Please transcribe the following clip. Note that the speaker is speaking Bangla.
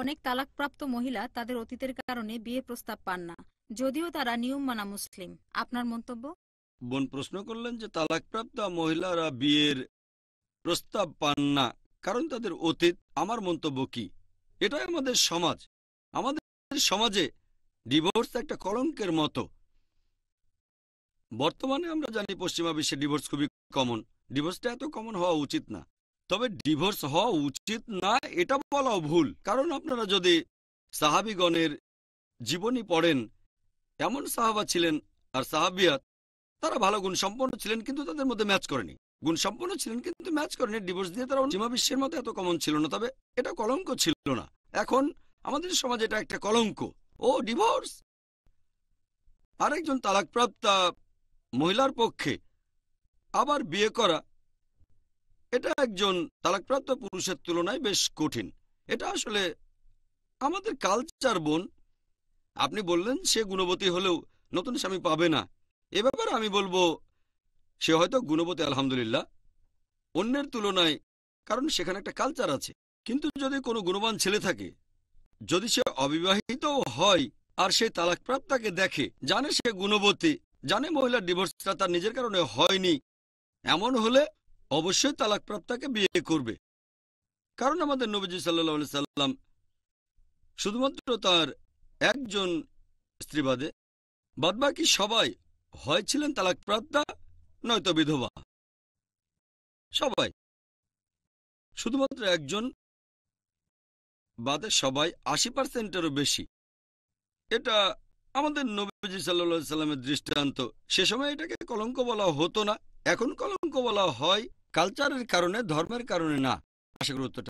অনেক তালাকপ্রাপ্ত মহিলা তাদের অতীতের কারণে বিয়ে প্রস্তাব পান না যদিও তারা নিয়ম মানা মুসলিম আপনার মন্তব্য বোন প্রশ্ন করলেন যে তালাকপ্রাপ্ত মহিলারা বিয়ের প্রস্তাব পান না কারণ তাদের অতীত আমার মন্তব্য কি এটাই আমাদের সমাজ আমাদের সমাজে ডিভোর্স একটা কলঙ্কের মতো বর্তমানে আমরা জানি পশ্চিমা বিশ্বে ডিভোর্স খুবই কমন ডিভোর্সটা এত কমন হওয়া উচিত না তবে ডিভোর্স হওয়া উচিত না এটা বলাও ভুল কারণ আপনারা যদি সাহাবিগণের জীবনী পড়েন এমন সাহাবা ছিলেন আর সাহাবিয়াত তারা ভালো গুণ সম্পন্ন ছিলেন কিন্তু তাদের মধ্যে ম্যাচ করেনি গুণ সম্পন্ন ছিলেন কিন্তু ম্যাচ করেনি ডিভোর্স দিয়ে তারা সীমা বিশ্বের মতো এত কমন ছিল না তবে এটা কলঙ্ক ছিল না এখন আমাদের সমাজে এটা একটা কলঙ্ক ও ডিভোর্স আরেকজন তালাকপ্রাপ্তা মহিলার পক্ষে আবার বিয়ে করা এটা একজন তালাকপ্রাপ্ত পুরুষের তুলনায় বেশ কঠিন এটা আসলে আমাদের কালচার বোন আপনি বললেন সে গুণবতী হলেও নতুন স্বামী পাবে না এ ব্যাপারে আমি বলবো সে হয়তো গুণবতী আলহামদুলিল্লাহ অন্যের তুলনায় কারণ সেখানে একটা কালচার আছে কিন্তু যদি কোনো গুণবান ছেলে থাকে যদি সে অবিবাহিত হয় আর সে তালাকপ্রাপ্তাকে দেখে জানে সে গুণবতী জানে মহিলার ডিভোর্সটা তার নিজের কারণে হয়নি এমন হলে অবশ্যই তালাকপ্রাপ্তাকে বিয়ে করবে কারণ আমাদের নবীজি সাল্লা সাল্লাম শুধুমাত্র তার একজন স্ত্রীবাদে বাদবাকি সবাই হয় ছিলেন তালাকপ্রাপ্তা নয়তো বিধবা সবাই শুধুমাত্র একজন বাদে সবাই আশি পার্সেন্টেরও বেশি এটা আমাদের নবীজি সাল্লা সাল্লামের দৃষ্টান্ত সে সময় এটাকে কলঙ্ক বলা হতো না এখন কলঙ্ক বলা হয় কালচারের কারণে ধর্মের কারণে না আশা করি উত্তরটা